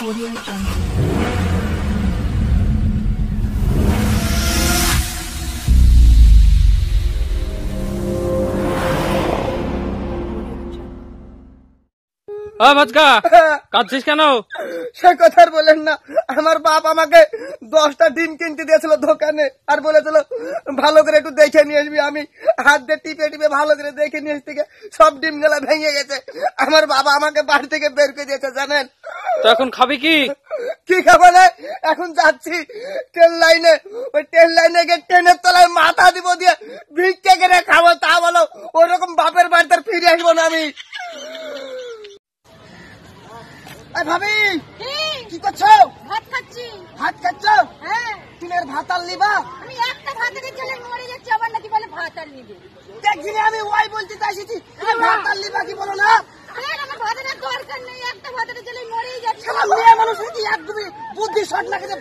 আমার বাপ আমাকে দশটা ডিম কিনতে দিয়েছিল দোকানে আর বলেছিল ভালো করে একটু দেখে নিয়ে আসবি আমি হাত দিয়ে টিপে টিপে ভালো করে দেখে নিয়ে আসতে সব ডিম গুলা ভেঙে গেছে আমার বাবা আমাকে বাড়ি থেকে বের করে দিয়েছে জানেন তো এখন খাবি কি কি খাবো না এখন যাচ্ছি ট্রেন লাইনে ওই ট্রেন লাইনে গিয়ে ট্রেনের তলায় মাথা দিব দিয়ে ভিক্ষে কেনে খাবো তা বলো ওরকম বাপের বাড়িতে ফিরে আসবো না আমি ভাবি কি করছো ভাত খাচ্ছি ভাত খাচ্ছ হ্যাঁ টিনের ভাত আর লিবা আমি একটা ভাত দিয়ে চলে মরে যাচ্ছি আবার নাকি বলে ভাত আর আমি ওই বলতে চাইছি ভাত আর লিবা কি বলো না তোদেরকে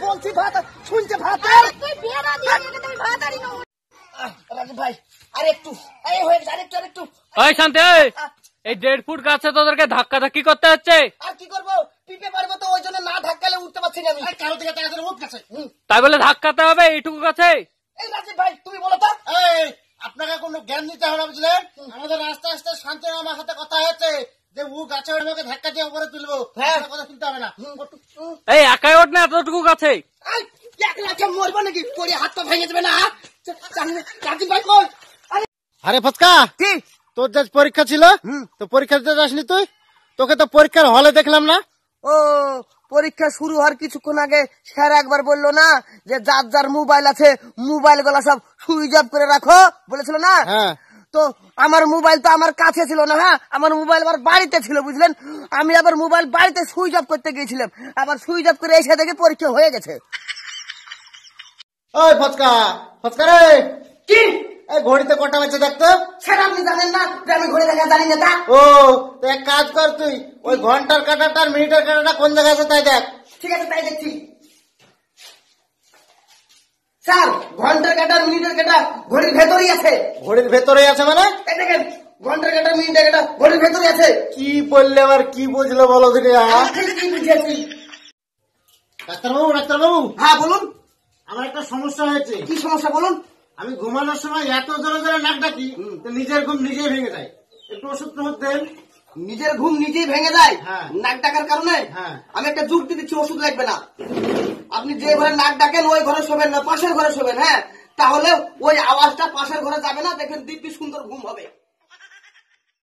ধাক্কা ধাক্কি করতে হচ্ছে আর কি করবো পিপে পারবো তো ওই জন্য না ধাক্কালে উঠতে পারছি না তাই বলে ধাক্কাতে হবে এইটুকু কাছে এই রাজীব ভাই তুমি বলো তো আপনাকে কোনো জ্ঞান দিতে হবে বুঝলেন আমাদের আস্তে আস্তে শান্তি আমার সাথে কথা হয়েছে আরে কি তোর পরীক্ষা ছিল তো পরীক্ষা দিতে আসলি তুই তোকে তো পরীক্ষার হলে দেখলাম না ও পরীক্ষা শুরু হওয়ার কিছুক্ষণ আগে স্যার একবার বললো না যে যার যার মোবাইল আছে মোবাইল গুলা সব সুইচ অফ করে রাখো বলেছিল না হ্যাঁ। তো আমার মোবাইল তো আমার কাছে ছিল না হ্যাঁ আমার মোবাইল আমার বাড়িতে ছিল বুঝলেন আমি আবার মোবাইল বাড়িতে সুইচ অফ করতে গিয়েছিলাম আবার সুইচ অফ করে এসে দেখে পরীক্ষা হয়ে গেছে ওই ফচকা ফচকা রে কি এই ঘড়িতে কটা বাজে দেখতো সেটা আপনি জানেন না আমি ঘড়ি দেখা জানি না ও তো এক কাজ কর তুই ওই ঘন্টার কাটাটা মিনিটের কাটাটা কোন জায়গায় আছে তাই দেখ ঠিক আছে তাই দেখছি স্যার মিনিটের কাটা ঘড়ির ভেতরেই আছে ঘড়ির ভেতরেই আছে মানে হ্যাঁ, আমি ঘুমানোর সময় এত জোরে জোরে নাক ডাকি নিজের ঘুম নিজেই ভেঙে যায় একটু ওষুধ দেন নিজের ঘুম নিজেই ভেঙে যায় হ্যাঁ। নাক ডাকার কারণে হ্যাঁ। আমি একটা যুক্তি দিচ্ছি ওষুধ লাগবে না আপনি যে ঘরে নাক ডাকেন ওই ঘরে শোবেন না পাশের ঘরে শোবেন হ্যাঁ তাহলে ওই আওয়াজটা পাশের ঘরে যাবে না দেখবেন দিব্যি সুন্দর ঘুম হবে